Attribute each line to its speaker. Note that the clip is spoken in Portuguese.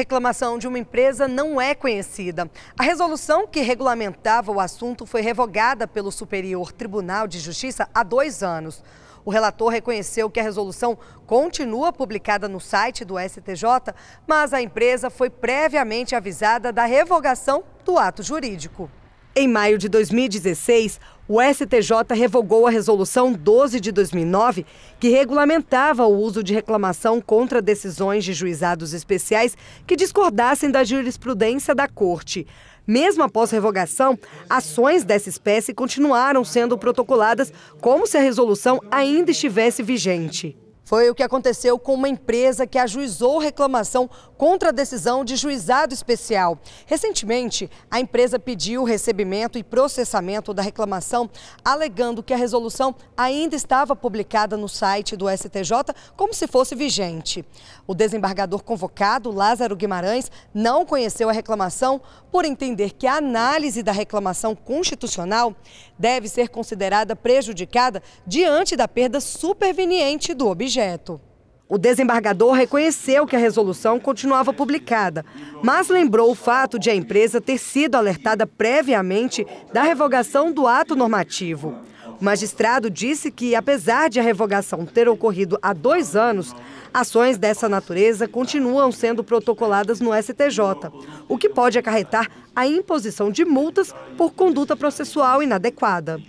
Speaker 1: Reclamação de uma empresa não é conhecida. A resolução que regulamentava o assunto foi revogada pelo Superior Tribunal de Justiça há dois anos. O relator reconheceu que a resolução continua publicada no site do STJ, mas a empresa foi previamente avisada da revogação do ato jurídico. Em maio de 2016, o STJ revogou a Resolução 12 de 2009, que regulamentava o uso de reclamação contra decisões de juizados especiais que discordassem da jurisprudência da Corte. Mesmo após revogação, ações dessa espécie continuaram sendo protocoladas como se a resolução ainda estivesse vigente. Foi o que aconteceu com uma empresa que ajuizou reclamação contra a decisão de juizado especial. Recentemente, a empresa pediu recebimento e processamento da reclamação, alegando que a resolução ainda estava publicada no site do STJ como se fosse vigente. O desembargador convocado, Lázaro Guimarães, não conheceu a reclamação por entender que a análise da reclamação constitucional deve ser considerada prejudicada diante da perda superveniente do objeto projeto. O desembargador reconheceu que a resolução continuava publicada, mas lembrou o fato de a empresa ter sido alertada previamente da revogação do ato normativo. O magistrado disse que, apesar de a revogação ter ocorrido há dois anos, ações dessa natureza continuam sendo protocoladas no STJ, o que pode acarretar a imposição de multas por conduta processual inadequada.